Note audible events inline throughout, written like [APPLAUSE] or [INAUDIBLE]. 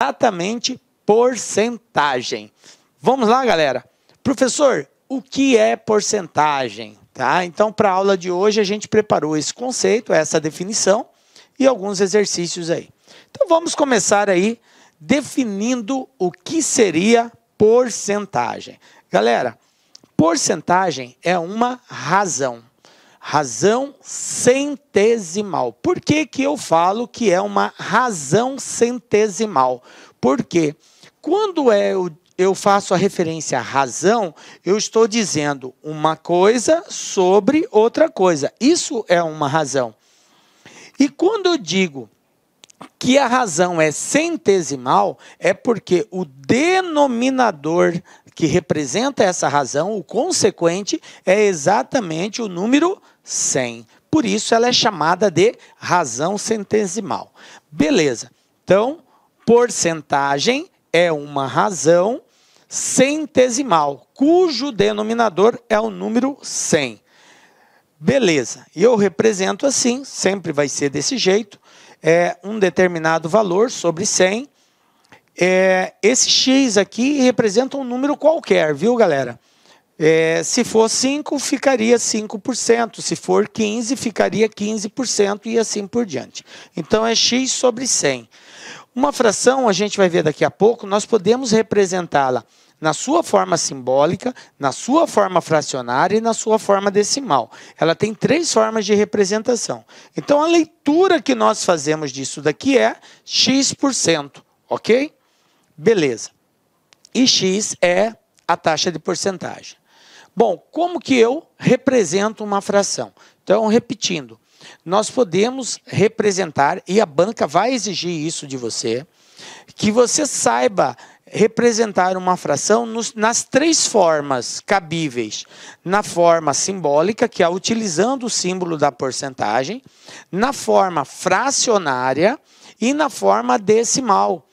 exatamente porcentagem. Vamos lá, galera. Professor, o que é porcentagem? Tá? Então, para a aula de hoje, a gente preparou esse conceito, essa definição e alguns exercícios aí. Então, vamos começar aí definindo o que seria porcentagem. Galera, porcentagem é uma razão razão centesimal. Por que, que eu falo que é uma razão centesimal? Porque quando é eu, eu faço a referência à razão, eu estou dizendo uma coisa sobre outra coisa. Isso é uma razão. E quando eu digo que a razão é centesimal, é porque o denominador que representa essa razão, o consequente, é exatamente o número 100. Por isso ela é chamada de razão centesimal. Beleza. Então, porcentagem é uma razão centesimal, cujo denominador é o número 100. Beleza. E eu represento assim, sempre vai ser desse jeito, é um determinado valor sobre 100. É, esse x aqui representa um número qualquer, viu, galera? É, se for 5, ficaria 5%. Se for 15, ficaria 15% e assim por diante. Então é x sobre 100. Uma fração, a gente vai ver daqui a pouco, nós podemos representá-la na sua forma simbólica, na sua forma fracionária e na sua forma decimal. Ela tem três formas de representação. Então a leitura que nós fazemos disso daqui é x%, ok? Beleza. E x é a taxa de porcentagem. Bom, como que eu represento uma fração? Então, repetindo, nós podemos representar, e a banca vai exigir isso de você, que você saiba representar uma fração nos, nas três formas cabíveis: na forma simbólica, que é utilizando o símbolo da porcentagem, na forma fracionária e na forma decimal,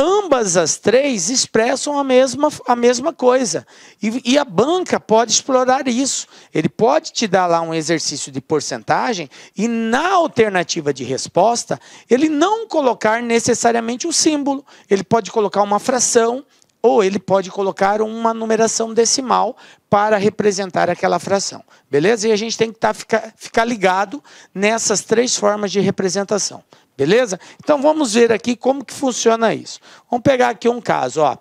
ambas as três expressam a mesma, a mesma coisa. E, e, a banca pode explorar isso. Ele pode te dar lá um exercício de porcentagem e, na alternativa de resposta, ele não colocar necessariamente o símbolo. Ele pode colocar uma fração ou ele pode colocar uma numeração decimal para representar aquela fração. Beleza? E a gente tem que tá, ficar, ficar ligado nessas três formas de representação. Beleza? Então vamos ver aqui como que funciona isso. Vamos pegar aqui um caso, ó.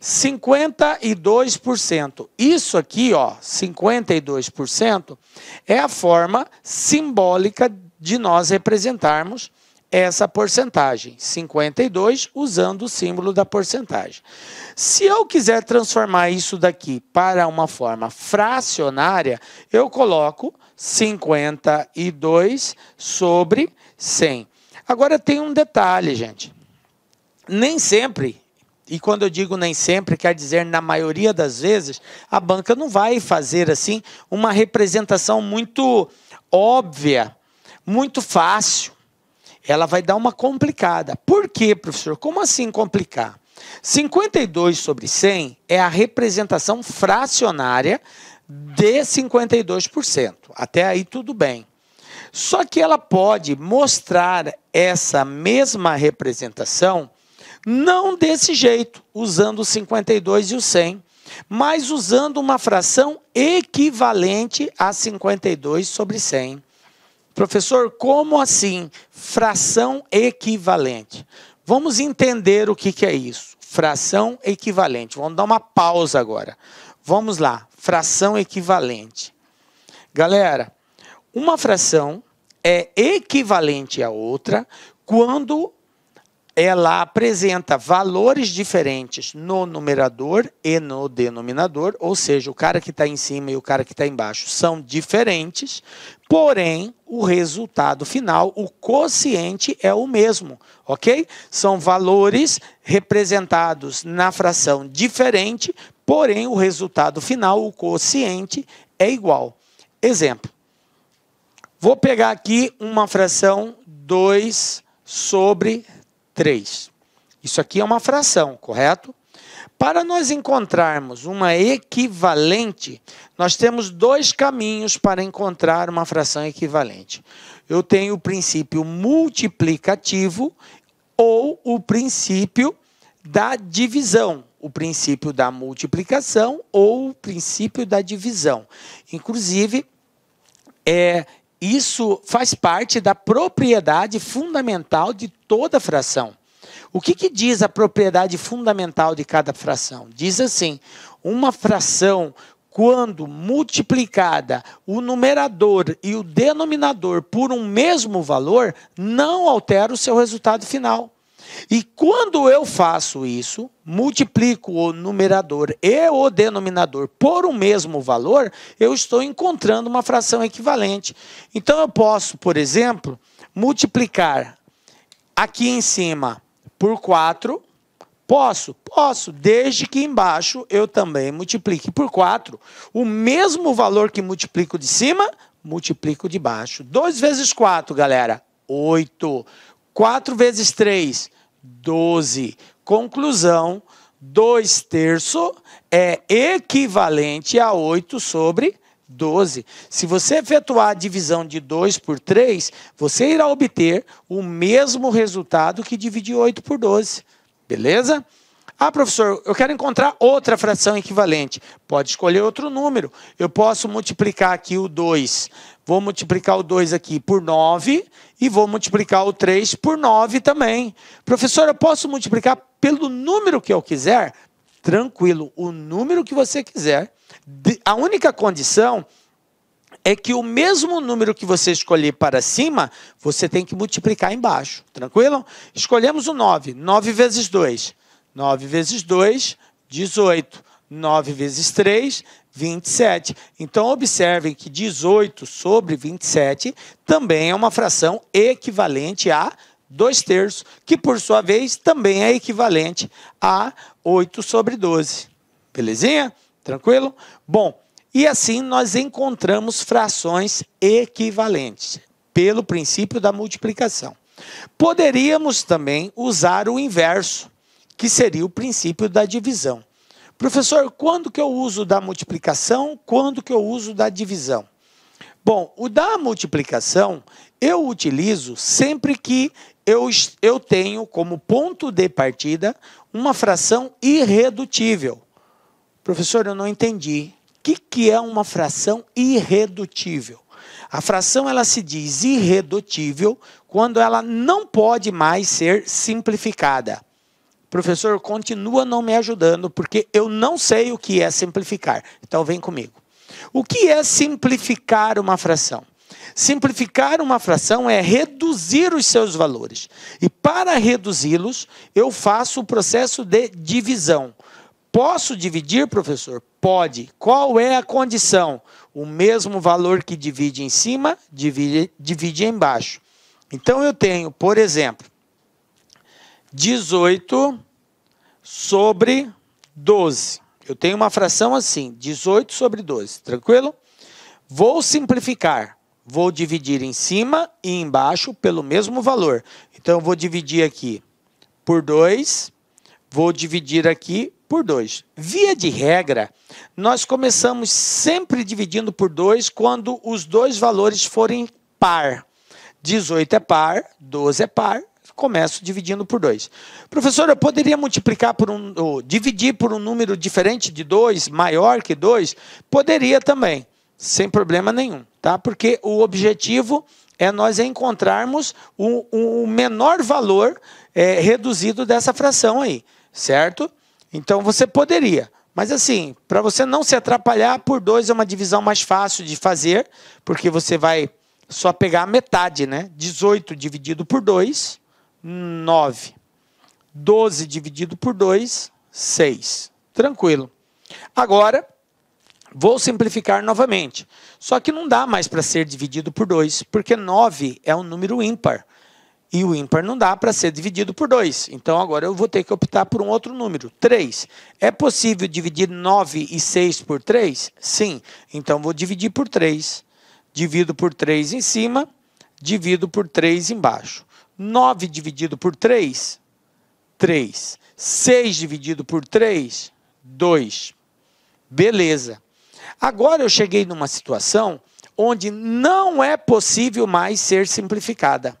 52%. Isso aqui, ó, 52% é a forma simbólica de nós representarmos essa porcentagem, 52, usando o símbolo da porcentagem. Se eu quiser transformar isso daqui para uma forma fracionária, eu coloco 52 sobre 100. Agora tem um detalhe, gente. Nem sempre, e quando eu digo nem sempre, quer dizer na maioria das vezes, a banca não vai fazer assim uma representação muito óbvia, muito fácil. Ela vai dar uma complicada. Por quê, professor? Como assim complicar? 52 sobre 100 é a representação fracionária de 52%. Até aí tudo bem. Só que ela pode mostrar essa mesma representação não desse jeito, usando o 52 e o 100, mas usando uma fração equivalente a 52 sobre 100. Professor, como assim fração equivalente? Vamos entender o que, que é isso. Fração equivalente. Vamos dar uma pausa agora. Vamos lá. Fração equivalente. Galera, uma fração é equivalente à outra quando ela apresenta valores diferentes no numerador e no denominador, ou seja, o cara que está em cima e o cara que está embaixo são diferentes, porém o resultado final, o quociente é o mesmo, ok? São valores representados na fração diferente, porém o resultado final, o quociente, é igual. Exemplo. Vou pegar aqui uma fração 2 sobre 3. Isso aqui é uma fração, correto? Para nós encontrarmos uma equivalente, nós temos dois caminhos para encontrar uma fração equivalente. Eu tenho o princípio multiplicativo ou o princípio da divisão, o princípio da multiplicação ou o princípio da divisão. Inclusive, é, isso faz parte da propriedade fundamental de toda fração. O que, que diz a propriedade fundamental de cada fração? Diz assim: uma fração quando multiplicada o numerador e o denominador por um mesmo valor, não altera o seu resultado final. E quando eu faço isso, multiplico o numerador e o denominador por um mesmo valor, eu estou encontrando uma fração equivalente. Então eu posso, por exemplo, multiplicar aqui em cima por 4. Posso? Posso, desde que embaixo eu também multiplique por 4. O mesmo valor que multiplico de cima, multiplico de baixo. 2 vezes 4, galera, 8. 4 vezes 3, 12. Conclusão: 2 terços é equivalente a 8 sobre 12. Se você efetuar a divisão de 2 por 3, você irá obter o mesmo resultado que dividir 8 por 12. Beleza? Ah, professor, eu quero encontrar outra fração equivalente. Pode escolher outro número. Eu posso multiplicar aqui o 2. Vou multiplicar o 2 aqui por 9 e vou multiplicar o 3 por 9 também. Professor, eu posso multiplicar pelo número que eu quiser? Tranquilo, o número que você quiser. A única condição é que o mesmo número que você escolher para cima, você tem que multiplicar embaixo. Tranquilo? Escolhemos o 9. 9 vezes 2. 9 vezes 2, 18. 9 vezes 3, 27. Então, observem que 18 sobre 27 também é uma fração equivalente a 2 terços, que por sua vez também é equivalente a 8 sobre 12. Belezinha? Tranquilo? Bom, e assim nós encontramos frações equivalentes pelo princípio da multiplicação. Poderíamos também usar o inverso, que seria o princípio da divisão. Professor, quando que eu uso da multiplicação? Quando que eu uso da divisão? Bom, o da multiplicação eu utilizo sempre que eu, eu tenho como ponto de partida uma fração irredutível. Professor, eu não entendi. O que, que é uma fração irredutível? A fração ela se diz irredutível quando ela não pode mais ser simplificada. Professor, continua não me ajudando, porque eu não sei o que é simplificar. Então, vem comigo. O que é simplificar uma fração? Simplificar uma fração é reduzir os seus valores. E para reduzi-los, eu faço o processo de divisão. Posso dividir, professor? Pode. Qual é a condição? O mesmo valor que divide em cima, divide, divide embaixo. Então eu tenho, por exemplo, 18 sobre 12. Eu tenho uma fração assim, 18 sobre 12, tranquilo? Vou simplificar. Vou dividir em cima e embaixo pelo mesmo valor. Então, eu vou dividir aqui por 2, vou dividir aqui por 2. Via de regra, nós começamos sempre dividindo por 2 quando os dois valores forem par. 18 é par, 12 é par, começo dividindo por 2. Professor, eu poderia multiplicar por um, dividir por um número diferente de 2, maior que 2? Poderia também, sem problema nenhum, tá? Porque o objetivo é nós encontrarmos o, o menor valor é, reduzido dessa fração aí, certo? Então você poderia. Mas assim, para você não se atrapalhar, por 2 é uma divisão mais fácil de fazer, porque você vai só pegar a metade, né? 18 dividido por 2 9. 12 dividido por 2, 6. Tranquilo. Agora, vou simplificar novamente. Só que não dá mais para ser dividido por 2, porque 9 é um número ímpar. E o ímpar não dá para ser dividido por 2. Então agora eu vou ter que optar por um outro número, 3. É possível dividir 9 e 6 por 3? Sim. Então vou dividir por 3. Divido por 3 em cima, divido por 3 embaixo. 9 dividido por 3, 3. 6 dividido por 3, 2. Beleza. Agora eu cheguei numa situação onde não é possível mais ser simplificada.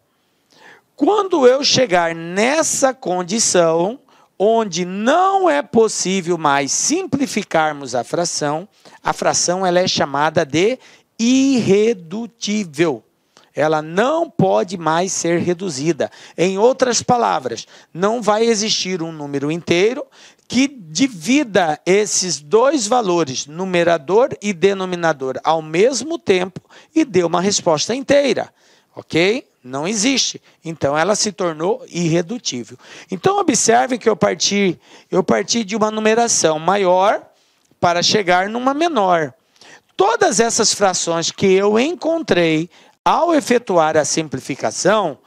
Quando eu chegar nessa condição, onde não é possível mais simplificarmos a fração, a fração ela é chamada de irredutível ela não pode mais ser reduzida. Em outras palavras, não vai existir um número inteiro que divida esses dois valores, numerador e denominador, ao mesmo tempo e dê uma resposta inteira. Ok? Não existe. Então ela se tornou irredutível. Então observe que eu parti, eu parti de uma numeração maior para chegar numa menor. Todas essas frações que eu encontrei ao efetuar a simplificação,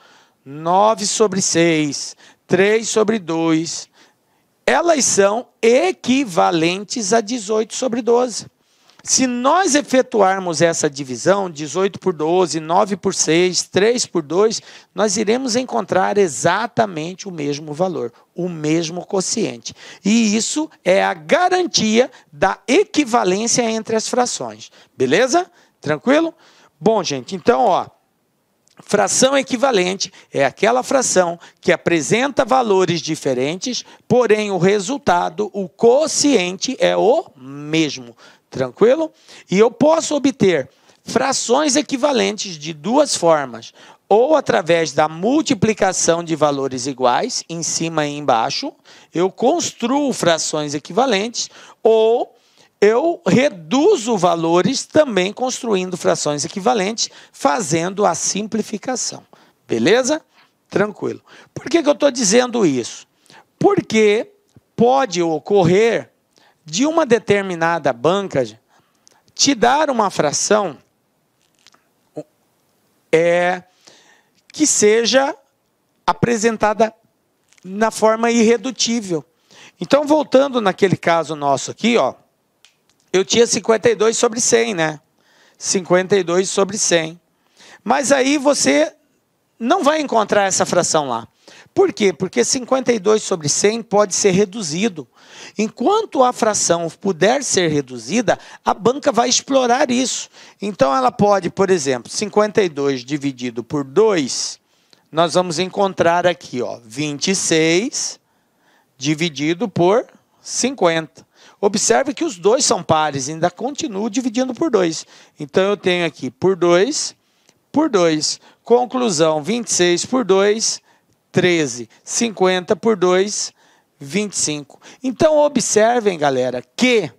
9 sobre 6, 3 sobre 2, elas são equivalentes a 18 sobre 12. Se nós efetuarmos essa divisão, 18 por 12, 9 por 6, 3 por 2, nós iremos encontrar exatamente o mesmo valor, o mesmo quociente. E isso é a garantia da equivalência entre as frações. Beleza? Tranquilo? Bom, gente, então, ó, fração equivalente é aquela fração que apresenta valores diferentes, porém o resultado, o quociente, é o mesmo. Tranquilo? E eu posso obter frações equivalentes de duas formas, ou através da multiplicação de valores iguais, em cima e embaixo, eu construo frações equivalentes, ou eu reduzo valores também construindo frações equivalentes, fazendo a simplificação. Beleza? Tranquilo. Por que, que eu estou dizendo isso? Porque pode ocorrer de uma determinada banca te dar uma fração é, que seja apresentada na forma irredutível. Então, voltando naquele caso nosso aqui, ó eu tinha 52 sobre 100, né? 52 sobre 100. Mas aí você não vai encontrar essa fração lá. Por quê? Porque 52 sobre 100 pode ser reduzido. Enquanto a fração puder ser reduzida, a banca vai explorar isso. Então ela pode, por exemplo, 52 dividido por 2, nós vamos encontrar aqui, ó, 26 dividido por 50. Observe que os dois são pares, ainda continuo dividindo por 2. Então, eu tenho aqui por 2, por 2. Conclusão, 26 por 2, 13. 50 por 2, 25. Então, observem, galera, que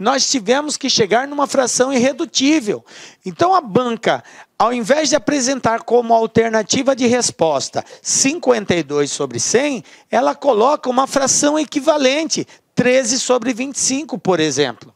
nós tivemos que chegar numa fração irredutível. Então, a banca, ao invés de apresentar como alternativa de resposta 52 sobre 100, ela coloca uma fração equivalente, 13 sobre 25, por exemplo.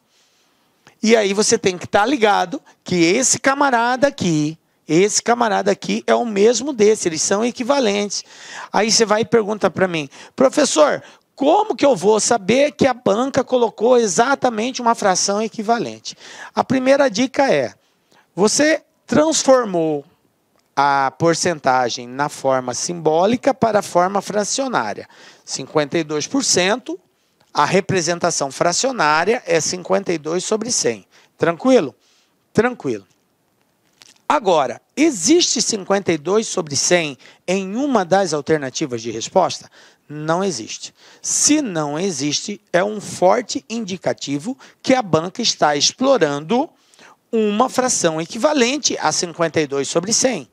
E aí você tem que estar tá ligado que esse camarada aqui, esse camarada aqui é o mesmo desse, eles são equivalentes. Aí você vai e pergunta para mim, professor, como que eu vou saber que a banca colocou exatamente uma fração equivalente? A primeira dica é: você transformou a porcentagem na forma simbólica para a forma fracionária. 52% a representação fracionária é 52 sobre 100. Tranquilo? Tranquilo. Agora, existe 52 sobre 100 em uma das alternativas de resposta? Não existe. Se não existe, é um forte indicativo que a banca está explorando uma fração equivalente a 52 sobre 100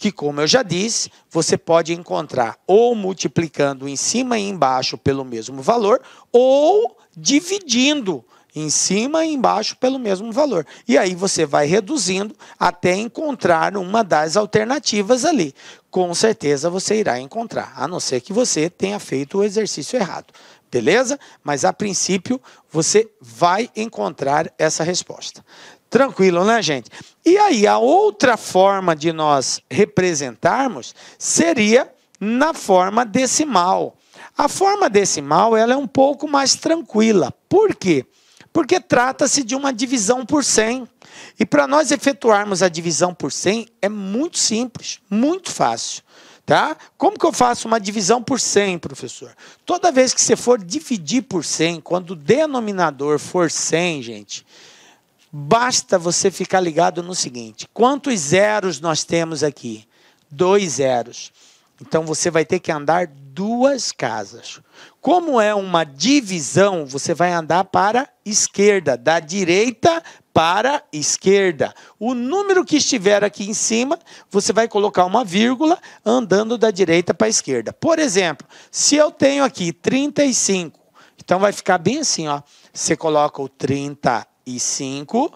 que, como eu já disse, você pode encontrar ou multiplicando em cima e embaixo pelo mesmo valor, ou dividindo em cima e embaixo pelo mesmo valor. E aí você vai reduzindo até encontrar uma das alternativas ali. Com certeza você irá encontrar, a não ser que você tenha feito o exercício errado. Beleza? Mas a princípio você vai encontrar essa resposta. Tranquilo, né, gente? E aí, a outra forma de nós representarmos seria na forma decimal. A forma decimal ela é um pouco mais tranquila. Por quê? Porque trata-se de uma divisão por 100. E para nós efetuarmos a divisão por 100 é muito simples, muito fácil. Tá? Como que eu faço uma divisão por 100, professor? Toda vez que você for dividir por 100, quando o denominador for 100, gente, Basta você ficar ligado no seguinte: quantos zeros nós temos aqui? Dois zeros. Então você vai ter que andar duas casas. Como é uma divisão, você vai andar para esquerda, da direita para esquerda. O número que estiver aqui em cima, você vai colocar uma vírgula andando da direita para a esquerda. Por exemplo, se eu tenho aqui 35, então vai ficar bem assim, ó. Você coloca o 30 e 5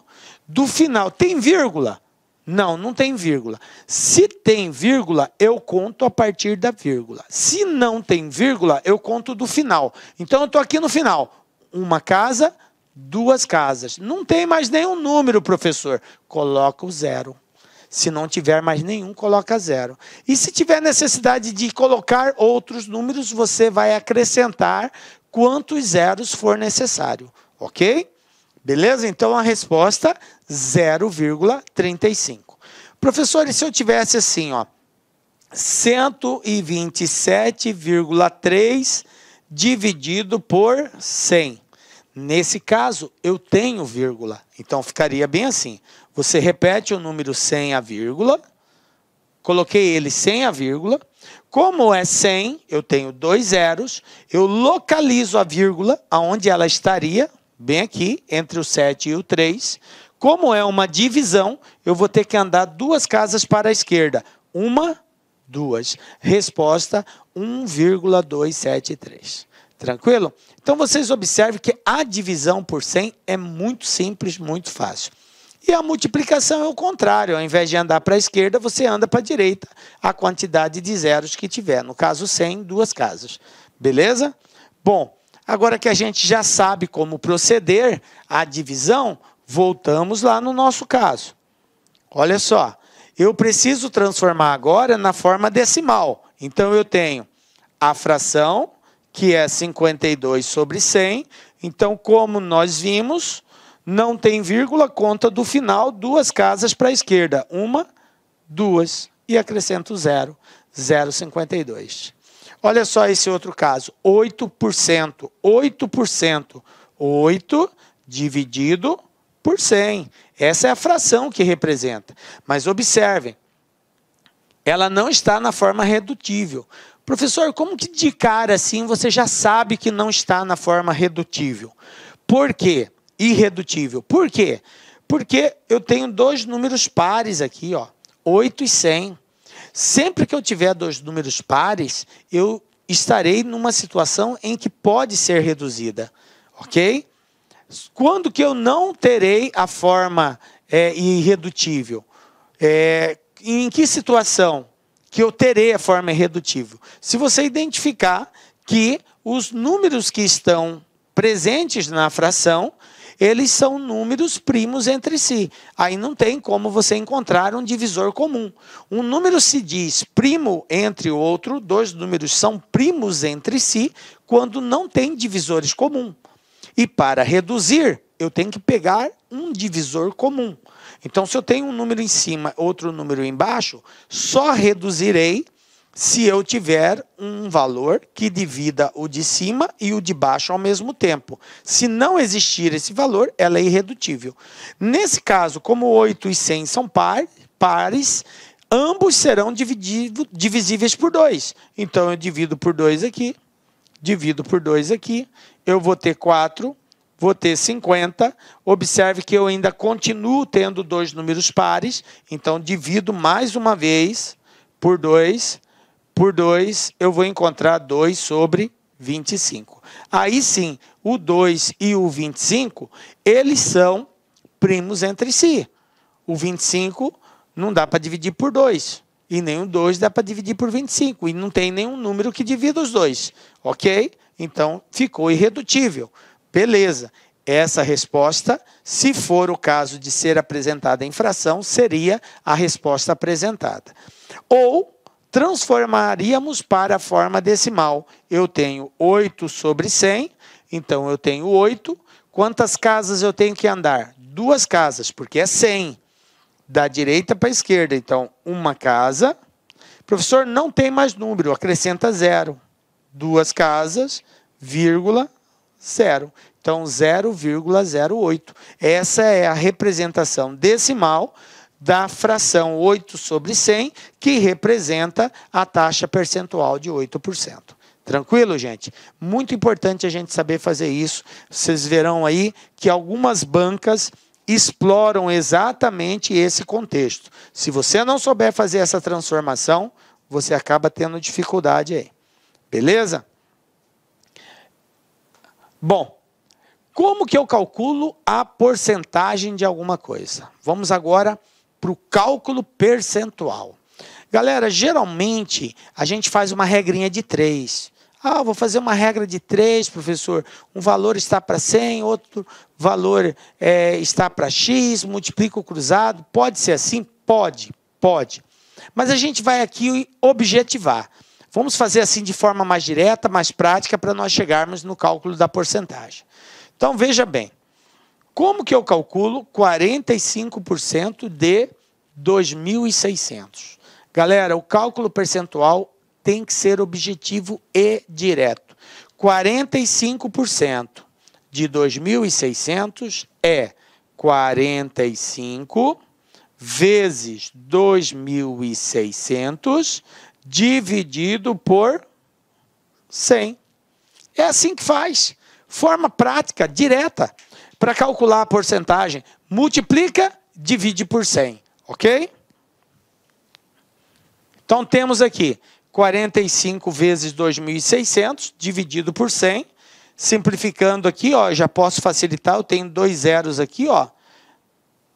do final. Tem vírgula? Não, não tem vírgula. Se tem vírgula, eu conto a partir da vírgula. Se não tem vírgula, eu conto do final. Então eu estou aqui no final. Uma casa, duas casas. Não tem mais nenhum número, professor. Coloca o zero. Se não tiver mais nenhum, coloca zero. E se tiver necessidade de colocar outros números, você vai acrescentar quantos zeros for necessário, ok? Beleza? Então a resposta 0,35. Professores, se eu tivesse assim, ó, 127,3 dividido por 100. Nesse caso, eu tenho vírgula. Então ficaria bem assim. Você repete o número sem a vírgula. Coloquei ele sem a vírgula. Como é 100, eu tenho dois zeros. Eu localizo a vírgula aonde ela estaria, bem aqui, entre o 7 e o 3. Como é uma divisão, eu vou ter que andar duas casas para a esquerda. Uma, duas. Resposta 1,273. Tranquilo? Então vocês observem que a divisão por 100 é muito simples, muito fácil. E a multiplicação é o contrário, ao invés de andar para a esquerda, você anda para a direita, a quantidade de zeros que tiver. No caso 100, duas casas. Beleza? Bom, Agora que a gente já sabe como proceder à divisão, voltamos lá no nosso caso. Olha só, eu preciso transformar agora na forma decimal. Então eu tenho a fração, que é 52 sobre 100. Então, como nós vimos, não tem vírgula, conta do final, duas casas para a esquerda. Uma, duas, e acrescento zero, 0,52. Olha só esse outro caso: 8%. 8%. 8 dividido por 100. Essa é a fração que representa. Mas observem, ela não está na forma redutível. Professor, como que de cara assim você já sabe que não está na forma redutível? Por quê? Irredutível. Por quê? Porque eu tenho dois números pares aqui, ó, 8 e 100. Sempre que eu tiver dois números pares, eu estarei numa situação em que pode ser reduzida, ok? Quando que eu não terei a forma é, irredutível? É, em que situação que eu terei a forma irredutível? Se você identificar que os números que estão presentes na fração eles são números primos entre si. Aí não tem como você encontrar um divisor comum. Um número se diz primo entre outro, dois números são primos entre si quando não tem divisores comum. E para reduzir, eu tenho que pegar um divisor comum. Então, se eu tenho um número em cima, outro número embaixo, só reduzirei se eu tiver um valor que divida o de cima e o de baixo ao mesmo tempo. Se não existir esse valor, ela é irredutível. Nesse caso, como 8 e 100 são par, pares, ambos serão dividido, divisíveis por 2. Então, eu divido por 2 aqui, divido por 2 aqui, eu vou ter 4 vou ter 50. Observe que eu ainda continuo tendo dois números pares, então divido mais uma vez por 2 por 2, eu vou encontrar 2 sobre 25. Aí sim, o 2 e o 25, eles são primos entre si. O 25 não dá para dividir por 2. E nem o 2 dá para dividir por 25. E não tem nenhum número que divida os dois. Ok? Então ficou irredutível. Beleza. Essa resposta, se for o caso de ser apresentada em fração, seria a resposta apresentada. Ou transformaríamos para a forma decimal. Eu tenho 8 sobre 100, então eu tenho 8. Quantas casas eu tenho que andar? Duas casas, porque é 100. Da direita para a esquerda, então uma casa. Professor, não tem mais número, acrescenta zero. Duas casas, vírgula, zero. Então, 0,08. Essa é a representação decimal da fração 8 sobre 100, que representa a taxa percentual de 8%. Tranquilo, gente? Muito importante a gente saber fazer isso. Vocês verão aí que algumas bancas exploram exatamente esse contexto. Se você não souber fazer essa transformação, você acaba tendo dificuldade aí. Beleza? Bom, como que eu calculo a porcentagem de alguma coisa? Vamos agora para o cálculo percentual. Galera, geralmente a gente faz uma regrinha de três. Ah, vou fazer uma regra de três, professor. Um valor está para 100, outro valor é, está para X, multiplica o cruzado. Pode ser assim? Pode, pode. Mas a gente vai aqui objetivar. Vamos fazer assim de forma mais direta, mais prática, para nós chegarmos no cálculo da porcentagem. Então, veja bem. Como que eu calculo 45% de 2.600? Galera, o cálculo percentual tem que ser objetivo e direto. 45% de 2.600 é 45 vezes 2.600 dividido por 100. É assim que faz. Forma prática, direta. Para calcular a porcentagem, multiplica, divide por 100, ok? Então temos aqui 45 vezes 2.600 dividido por 100. Simplificando aqui, ó, já posso facilitar, eu tenho dois zeros aqui, ó.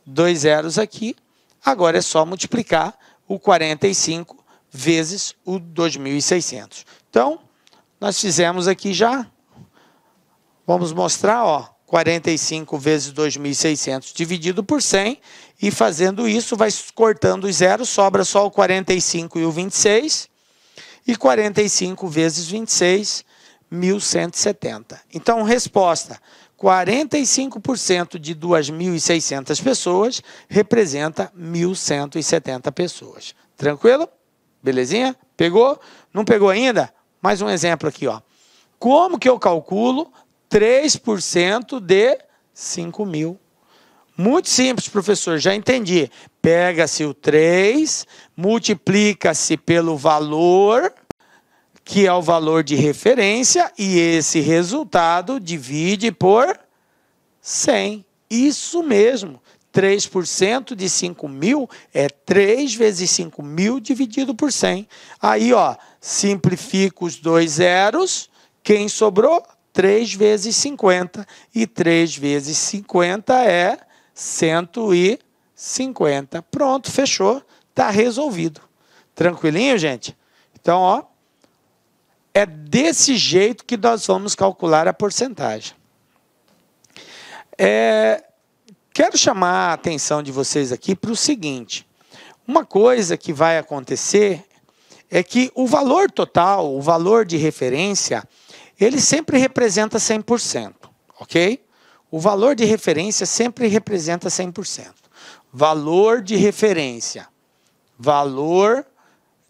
Dois zeros aqui. Agora é só multiplicar o 45 vezes o 2.600. Então, nós fizemos aqui já. Vamos mostrar, ó. 45 vezes 2.600 dividido por 100 e fazendo isso vai cortando os zeros, sobra só o 45 e o 26 e 45 vezes 26, 1.170. Então, resposta, 45% de 2.600 pessoas representa 1.170 pessoas. Tranquilo? Belezinha? Pegou? Não pegou ainda? Mais um exemplo aqui, ó. Como que eu calculo 3% de 5 mil. Muito simples, professor, já entendi. Pega-se o 3, multiplica-se pelo valor, que é o valor de referência, e esse resultado divide por 100. Isso mesmo. 3% de 5 mil é 3 vezes 5 mil dividido por 100. Aí, ó, simplifica os dois zeros. Quem sobrou? 3 vezes 50, e 3 vezes 50 é 150. Pronto, fechou, está resolvido. Tranquilinho, gente? Então, ó, é desse jeito que nós vamos calcular a porcentagem. É, quero chamar a atenção de vocês aqui para o seguinte: uma coisa que vai acontecer é que o valor total, o valor de referência, ele sempre representa 100%, ok? O valor de referência sempre representa 100%. Valor de referência. Valor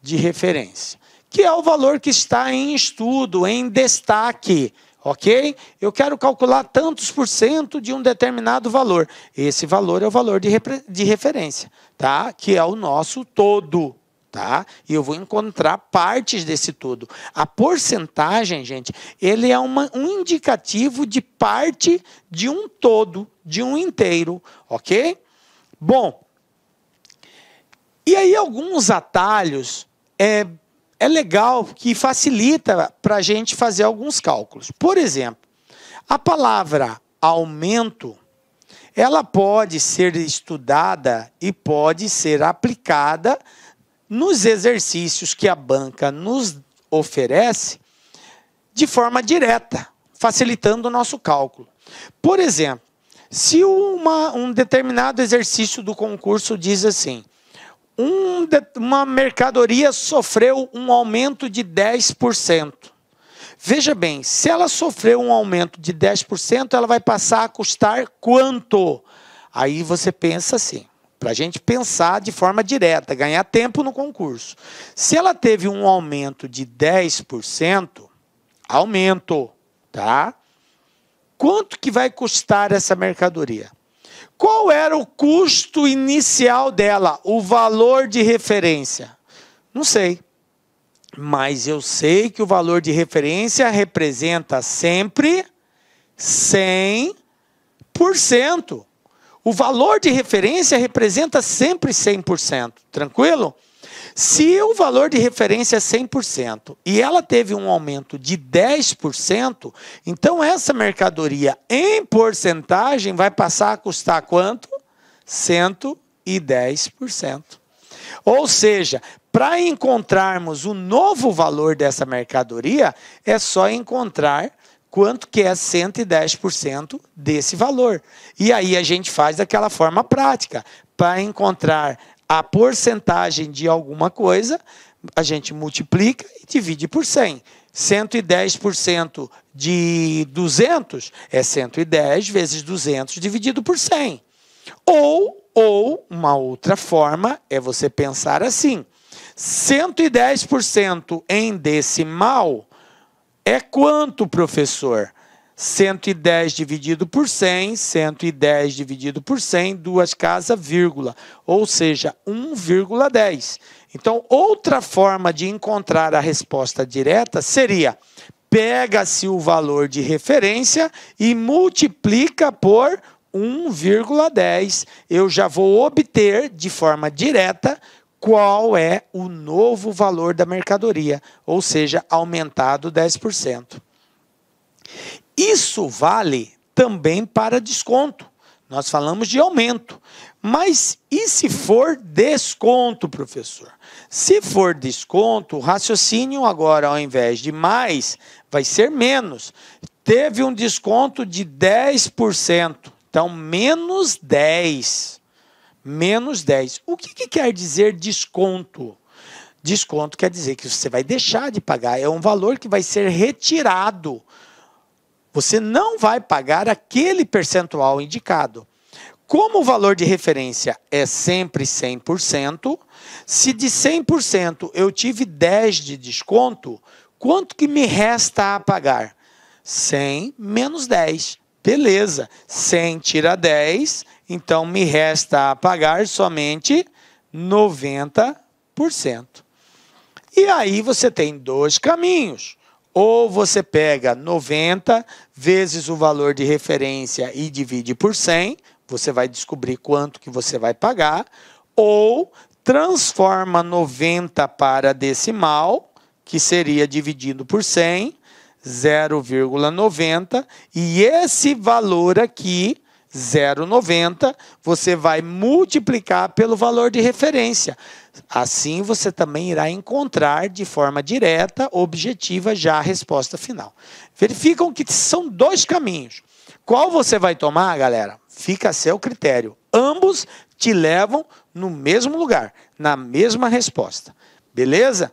de referência. Que é o valor que está em estudo, em destaque, ok? Eu quero calcular tantos por cento de um determinado valor. Esse valor é o valor de, de referência, tá? Que é o nosso todo tá? E eu vou encontrar partes desse todo. A porcentagem, gente, ele é uma, um indicativo de parte de um todo, de um inteiro, ok? Bom, e aí alguns atalhos é, é legal que facilita para a gente fazer alguns cálculos. Por exemplo, a palavra aumento ela pode ser estudada e pode ser aplicada nos exercícios que a banca nos oferece de forma direta, facilitando o nosso cálculo. Por exemplo, se uma, um determinado exercício do concurso diz assim: um uma mercadoria sofreu um aumento de 10%. Veja bem, se ela sofreu um aumento de 10%, ela vai passar a custar quanto? Aí você pensa assim: para a gente pensar de forma direta, ganhar tempo no concurso. Se ela teve um aumento de 10%, aumento, tá? Quanto que vai custar essa mercadoria? Qual era o custo inicial dela, o valor de referência? Não sei. Mas eu sei que o valor de referência representa sempre 100%. O valor de referência representa sempre 100%, tranquilo? Se o valor de referência é 100% e ela teve um aumento de 10%, então essa mercadoria em porcentagem vai passar a custar quanto? 110%. Ou seja, para encontrarmos o novo valor dessa mercadoria, é só encontrar quanto que é 110% desse valor. E aí a gente faz daquela forma prática. Para encontrar a porcentagem de alguma coisa, a gente multiplica e divide por 100. 110% de 200 é 110 vezes 200 dividido por 100. Ou, ou uma outra forma é você pensar assim: 110% em decimal é quanto, professor? 110 dividido por 100, 110 dividido por 100, duas casas, vírgula, ou seja, 1,10. Então, outra forma de encontrar a resposta direta seria: pega-se o valor de referência e multiplica por 1,10. Eu já vou obter de forma direta qual é o novo valor da mercadoria, ou seja, aumentado 10%. Isso vale também para desconto. Nós falamos de aumento. Mas e se for desconto, professor? Se for desconto, o raciocínio agora, ao invés de mais, vai ser menos. Teve um desconto de 10%. Então, menos 10% menos 10. O que, que quer dizer desconto? Desconto quer dizer que você vai deixar de pagar, é um valor que vai ser retirado. Você não vai pagar aquele percentual indicado. Como o valor de referência é sempre 100%, se de 100% eu tive 10 de desconto, quanto que me resta a pagar? 100 menos 10. Beleza, 100 tira 10, então me resta a pagar somente 90%. E aí você tem dois caminhos. Ou você pega 90 vezes o valor de referência e divide por 100, você vai descobrir quanto que você vai pagar, ou transforma 90 para decimal, que seria dividido por 100, 0,90 e esse valor aqui 0,90, você vai multiplicar pelo valor de referência. Assim você também irá encontrar de forma direta, objetiva, já a resposta final. Verificam que são dois caminhos. Qual você vai tomar, galera? Fica a seu critério. Ambos te levam no mesmo lugar, na mesma resposta. Beleza?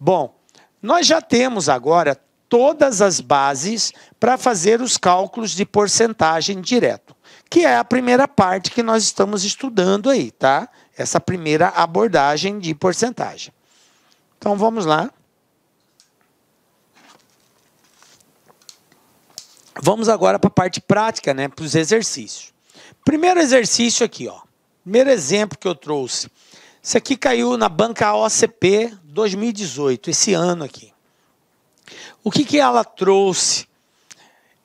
Bom, nós já temos agora todas as bases para fazer os cálculos de porcentagem direto, que é a primeira parte que nós estamos estudando aí, tá? Essa primeira abordagem de porcentagem. Então vamos lá. Vamos agora para a parte prática, né, para os exercícios. Primeiro exercício aqui, ó. Primeiro exemplo que eu trouxe. Isso aqui caiu na banca OCP 2018, esse ano aqui. O que, que ela trouxe?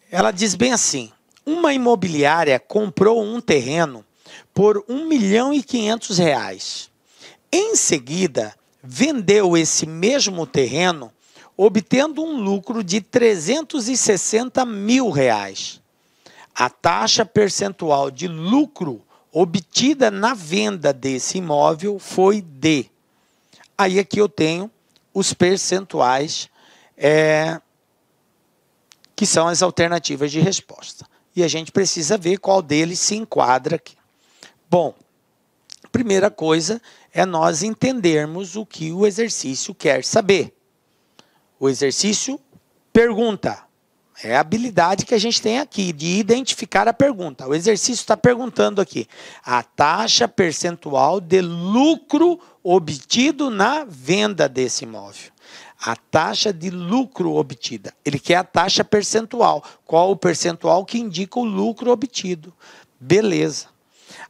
Ela diz bem assim: uma imobiliária comprou um terreno por 1 milhão e 500 reais. Em seguida, vendeu esse mesmo terreno, obtendo um lucro de 360 mil reais. A taxa percentual de lucro obtida na venda desse imóvel foi de. Aí aqui é eu tenho os percentuais é, que são as alternativas de resposta. E a gente precisa ver qual deles se enquadra aqui. Bom, primeira coisa é nós entendermos o que o exercício quer saber. O exercício pergunta. É a habilidade que a gente tem aqui de identificar a pergunta. O exercício está perguntando aqui: a taxa percentual de lucro obtido na venda desse imóvel a taxa de lucro obtida. Ele quer a taxa percentual. Qual o percentual que indica o lucro obtido? Beleza.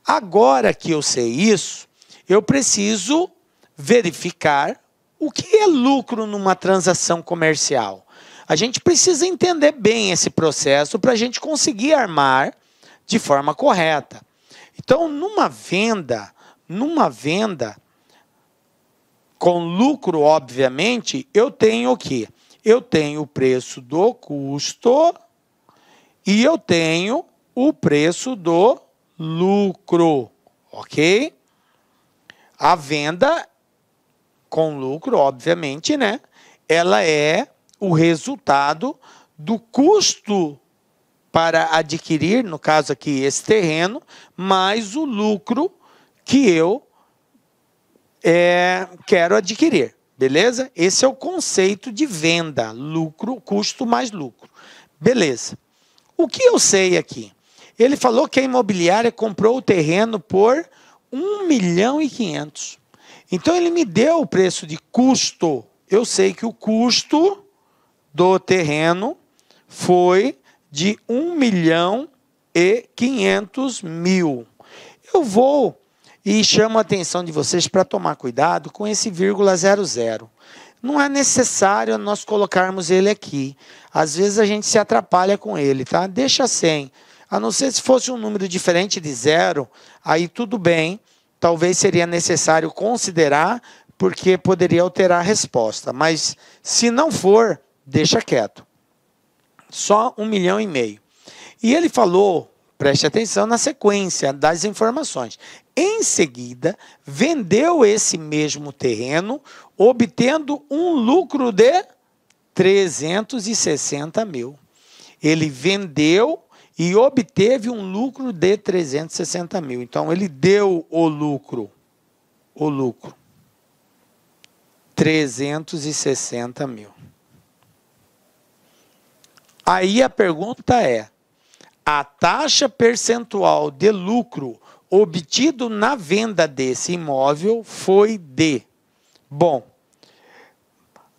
Agora que eu sei isso, eu preciso verificar o que é lucro numa transação comercial. A gente precisa entender bem esse processo para a gente conseguir armar de forma correta. Então, numa venda, numa venda, com lucro, obviamente, eu tenho o quê? Eu tenho o preço do custo e eu tenho o preço do lucro, ok? A venda com lucro, obviamente, né? Ela é o resultado do custo para adquirir, no caso aqui, esse terreno, mais o lucro que eu é, quero adquirir. Beleza? Esse é o conceito de venda, lucro, custo mais lucro. Beleza. O que eu sei aqui? Ele falou que a imobiliária comprou o terreno por 1 milhão e 500. Então ele me deu o preço de custo. Eu sei que o custo do terreno foi de 1 milhão e 500 mil. Eu vou e chamo a atenção de vocês para tomar cuidado com esse vírgula zero zero. Não é necessário nós colocarmos ele aqui. Às vezes a gente se atrapalha com ele, tá? Deixa sem. A não ser se fosse um número diferente de zero, aí tudo bem. Talvez seria necessário considerar, porque poderia alterar a resposta. Mas se não for, deixa quieto. Só um milhão e meio. E ele falou Preste atenção na sequência das informações. Em seguida, vendeu esse mesmo terreno, obtendo um lucro de 360 mil. Ele vendeu e obteve um lucro de 360 mil. Então, ele deu o lucro. O lucro. 360 mil. Aí a pergunta é a taxa percentual de lucro obtido na venda desse imóvel foi de. Bom,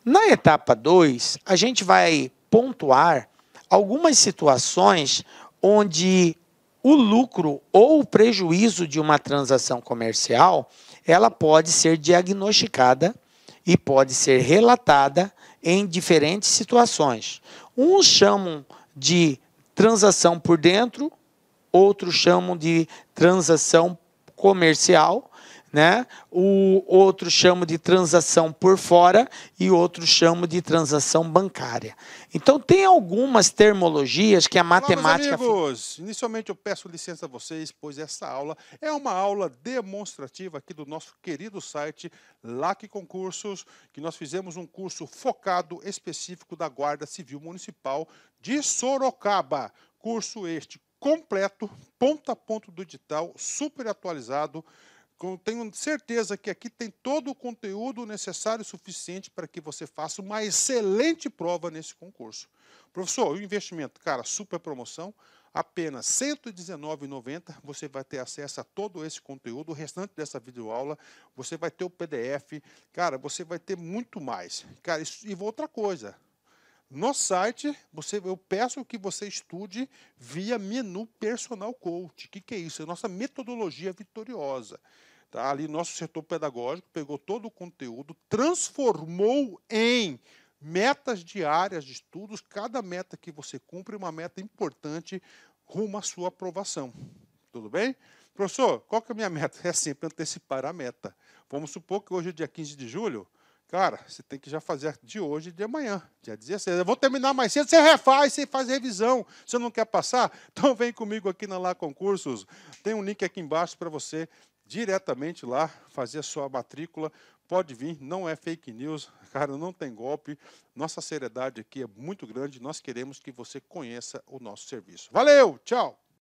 na etapa 2, a gente vai pontuar algumas situações onde o lucro ou o prejuízo de uma transação comercial, ela pode ser diagnosticada e pode ser relatada em diferentes situações. Uns chamam de transação por dentro, outros chamam de transação comercial, né? O outro chamo de transação por fora e outro chamo de transação bancária. Então tem algumas termologias que a matemática. Olá, amigos, inicialmente eu peço licença a vocês, pois essa aula é uma aula demonstrativa aqui do nosso querido site LAC Concursos, que nós fizemos um curso focado específico da Guarda Civil Municipal de Sorocaba. Curso este completo, ponto a ponto do digital, super atualizado tenho certeza que aqui tem todo o conteúdo necessário e suficiente para que você faça uma excelente prova nesse concurso. Professor, o investimento, cara, super promoção, apenas R$ 119,90. Você vai ter acesso a todo esse conteúdo. O restante dessa videoaula, você vai ter o PDF. Cara, você vai ter muito mais. Cara, e outra coisa. No site, você, eu peço que você estude via menu Personal Coach. O que, que é isso? É a nossa metodologia vitoriosa. Tá? Ali, nosso setor pedagógico pegou todo o conteúdo, transformou em metas diárias de estudos. Cada meta que você cumpre é uma meta importante rumo à sua aprovação. Tudo bem? Professor, qual que é a minha meta? É sempre antecipar a meta. Vamos supor que hoje é dia 15 de julho. Cara, você tem que já fazer de hoje e de amanhã, dia 16. Eu vou terminar mais cedo, você refaz, você faz revisão. Você não quer passar? Então vem comigo aqui na Lá Concursos. Tem um link aqui embaixo para você diretamente lá, fazer a sua matrícula. Pode vir, não é fake news, [LAUGHS] cara, não tem golpe. Nossa seriedade aqui é muito grande. Nós queremos que você conheça o nosso serviço. Valeu, tchau!